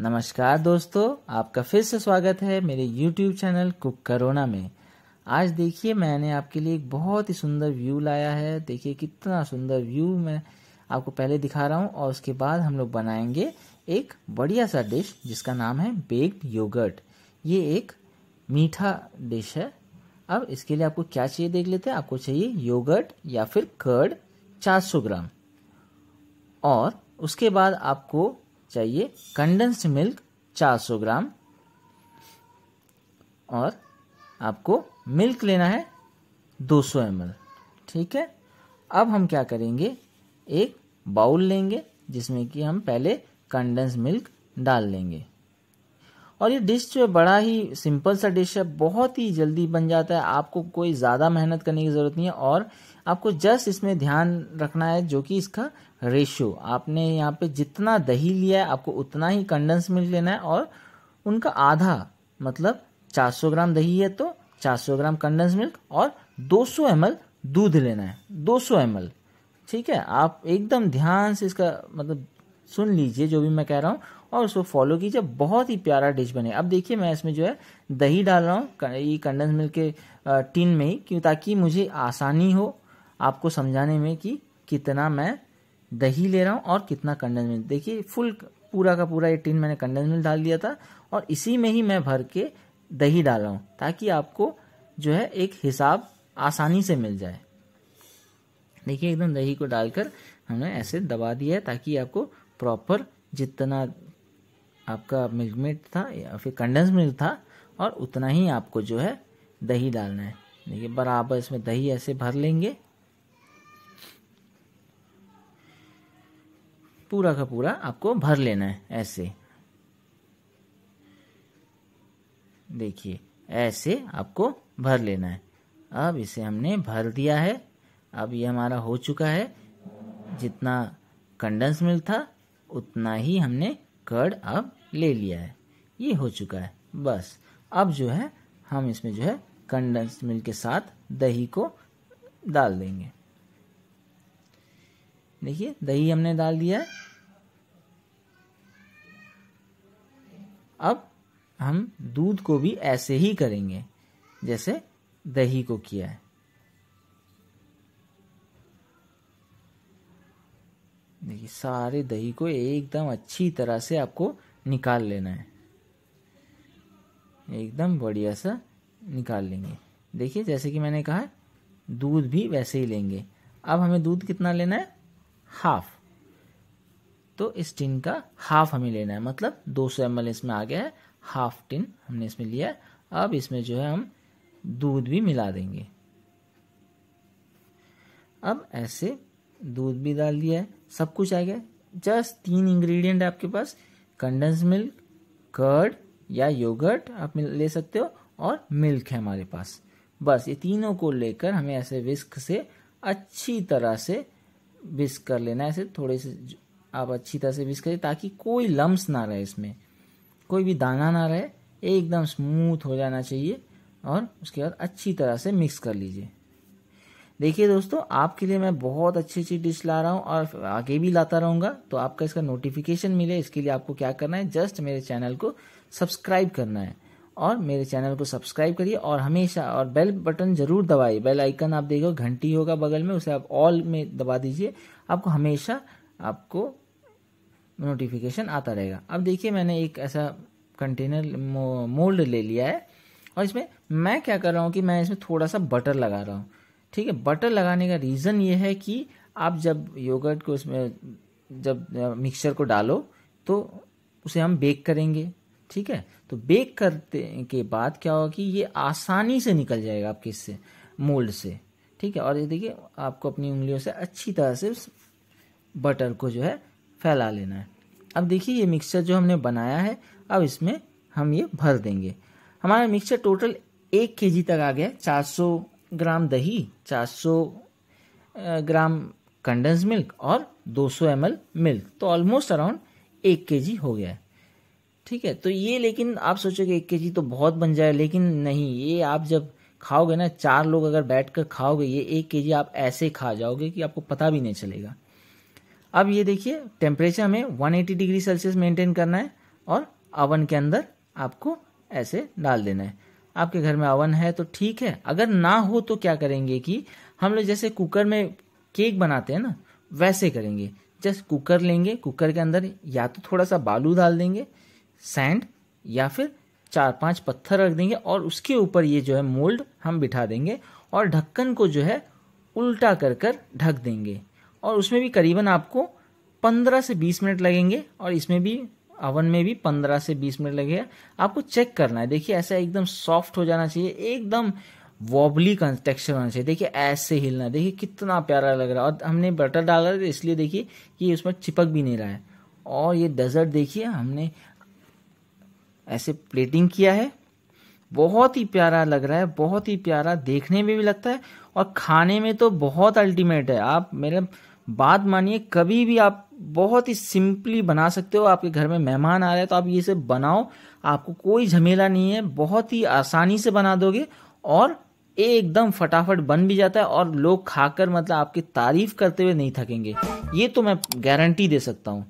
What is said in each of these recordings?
नमस्कार दोस्तों आपका फिर से स्वागत है मेरे YouTube चैनल कुक करोना में आज देखिए मैंने आपके लिए एक बहुत ही सुंदर व्यू लाया है देखिए कितना सुंदर व्यू मैं आपको पहले दिखा रहा हूँ और उसके बाद हम लोग बनाएंगे एक बढ़िया सा डिश जिसका नाम है बेग्ड योगर्ट ये एक मीठा डिश है अब इसके लिए आपको क्या चाहिए देख लेते हैं आपको चाहिए योगर्ट या फिर कर्ड 400 ग्राम और उसके बाद आपको चाहिए कंडेंस्ड मिल्क 400 ग्राम और आपको मिल्क लेना है 200 सौ ठीक है अब हम क्या करेंगे एक बाउल लेंगे जिसमें कि हम पहले कंडेंस मिल्क डाल लेंगे और ये डिश जो है बड़ा ही सिंपल सा डिश है बहुत ही जल्दी बन जाता है आपको कोई ज़्यादा मेहनत करने की ज़रूरत नहीं है और आपको जस्ट इसमें ध्यान रखना है जो कि इसका रेशियो आपने यहाँ पे जितना दही लिया है आपको उतना ही कंडेंस मिल्क लेना है और उनका आधा मतलब 400 ग्राम दही है तो 400 ग्राम कंडेंस मिल्क और 200 एम दूध लेना है 200 एम ठीक है आप एकदम ध्यान से इसका मतलब सुन लीजिए जो भी मैं कह रहा हूँ और उसको फॉलो कीजिए बहुत ही प्यारा डिश बने अब देखिए मैं इसमें जो है दही डाल रहा हूँ ये कंडेंस मिल्क के टिन में ही क्यों ताकि मुझे आसानी हो आपको समझाने में कि कितना मैं दही ले रहा हूँ और कितना कंडेंस मिल्क देखिए फुल पूरा का पूरा ये टिन मैंने कंडेंस मिल्क डाल दिया था और इसी में ही मैं भर के दही डाल रहा हूँ ताकि आपको जो है एक हिसाब आसानी से मिल जाए देखिए एकदम दही को डालकर हमने ऐसे दबा दिया है ताकि आपको प्रॉपर जितना आपका मिल्क मेट था या फिर कंडेंस मिल्क था और उतना ही आपको जो है दही डालना है देखिए बराबर इसमें दही ऐसे भर लेंगे पूरा का पूरा आपको भर लेना है ऐसे देखिए ऐसे आपको भर लेना है अब इसे हमने भर दिया है अब ये हमारा हो चुका है जितना कंडेंस मिल्क था उतना ही हमने कर्ड अब ले लिया है ये हो चुका है बस अब जो है हम इसमें जो है कंडेंस मिल्क के साथ दही को डाल देंगे देखिए दही हमने डाल दिया अब हम दूध को भी ऐसे ही करेंगे जैसे दही को किया है देखिए सारे दही को एकदम अच्छी तरह से आपको निकाल लेना है एकदम बढ़िया सा निकाल लेंगे देखिए जैसे कि मैंने कहा दूध भी वैसे ही लेंगे अब हमें दूध कितना लेना है हाफ तो इस टिन का हाफ हमें लेना है मतलब 200 सौ इसमें आ गया है हाफ टिन हमने इसमें लिया अब इसमें जो है हम दूध भी मिला देंगे अब ऐसे दूध भी डाल दिया है सब कुछ आ गया जस्ट तीन इंग्रेडिएंट आपके पास कंडेंस मिल्क कर्ड या योगर्ट आप ले सकते हो और मिल्क है हमारे पास बस ये तीनों को लेकर हमें ऐसे विस्क से अच्छी तरह से विस्क कर लेना ऐसे थोड़े से आप अच्छी तरह से विस्क करें ताकि कोई लम्स ना रहे इसमें कोई भी दाना ना रहे एकदम स्मूथ हो जाना चाहिए और उसके बाद अच्छी तरह से मिक्स कर लीजिए देखिए दोस्तों आपके लिए मैं बहुत अच्छी अच्छी डिश ला रहा हूँ और आगे भी लाता रहूँगा तो आपका इसका नोटिफिकेशन मिले इसके लिए आपको क्या करना है जस्ट मेरे चैनल को सब्सक्राइब करना है और मेरे चैनल को सब्सक्राइब करिए और हमेशा और बेल बटन जरूर दबाइए बेल आइकन आप देखो घंटी होगा बगल में उसे आप ऑल में दबा दीजिए आपको हमेशा आपको नोटिफिकेशन आता रहेगा अब देखिए मैंने एक ऐसा कंटेनर मोल्ड ले लिया है और इसमें मैं क्या कर रहा हूँ कि मैं इसमें थोड़ा सा बटर लगा रहा हूँ ठीक है बटर लगाने का रीज़न ये है कि आप जब योगर्ट को इसमें जब मिक्सचर को डालो तो उसे हम बेक करेंगे ठीक है तो बेक करते के बाद क्या होगा कि ये आसानी से निकल जाएगा आपके इससे मोल्ड से ठीक है और ये देखिए आपको अपनी उंगलियों से अच्छी तरह से उस बटर को जो है फैला लेना है अब देखिए ये मिक्सचर जो हमने बनाया है अब इसमें हम ये भर देंगे हमारा मिक्सचर टोटल एक के तक आ गया चार सौ ग्राम दही चार सौ ग्राम कंडेंस मिल्क और 200 सौ मिल्क तो ऑलमोस्ट अराउंड एक के हो गया है ठीक है तो ये लेकिन आप सोचोगे एक के जी तो बहुत बन जाए लेकिन नहीं ये आप जब खाओगे ना चार लोग अगर बैठ कर खाओगे ये एक के जी आप ऐसे खा जाओगे कि आपको पता भी नहीं चलेगा अब ये देखिए टेम्परेचर हमें 180 डिग्री सेल्सियस मेंटेन करना है और अवन के अंदर आपको ऐसे डाल देना है आपके घर में अवन है तो ठीक है अगर ना हो तो क्या करेंगे कि हम लोग जैसे कुकर में केक बनाते हैं ना वैसे करेंगे जस्ट कुकर लेंगे कुकर के अंदर या तो थोड़ा सा बालू डाल देंगे सैंड या फिर चार पांच पत्थर रख देंगे और उसके ऊपर ये जो है मोल्ड हम बिठा देंगे और ढक्कन को जो है उल्टा कर कर ढक देंगे और उसमें भी करीबन आपको पंद्रह से बीस मिनट लगेंगे और इसमें भी अवन में भी पंद्रह से बीस मिनट लगेगा आपको चेक करना है देखिए ऐसा एकदम सॉफ्ट हो जाना चाहिए एकदम वॉबली का टेक्स्चर होना चाहिए देखिए ऐसे हिलना देखिए कितना प्यारा लग रहा है और हमने बटर डाला इसलिए देखिए कि उसमें चिपक भी नहीं रहा है और ये डेजर्ट देखिए हमने ऐसे प्लेटिंग किया है बहुत ही प्यारा लग रहा है बहुत ही प्यारा देखने में भी लगता है और खाने में तो बहुत अल्टीमेट है आप मेरे बात मानिए कभी भी आप बहुत ही सिंपली बना सकते हो आपके घर में मेहमान आ रहे हैं तो आप ये सब बनाओ आपको कोई झमेला नहीं है बहुत ही आसानी से बना दोगे और एकदम फटाफट बन भी जाता है और लोग खाकर मतलब आपकी तारीफ करते हुए नहीं थकेंगे ये तो मैं गारंटी दे सकता हूँ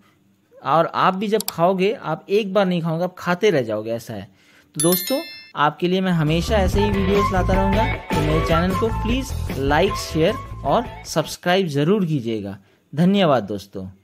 और आप भी जब खाओगे आप एक बार नहीं खाओगे आप खाते रह जाओगे ऐसा है तो दोस्तों आपके लिए मैं हमेशा ऐसे ही वीडियोस लाता रहूँगा तो मेरे चैनल को प्लीज़ लाइक शेयर और सब्सक्राइब ज़रूर कीजिएगा धन्यवाद दोस्तों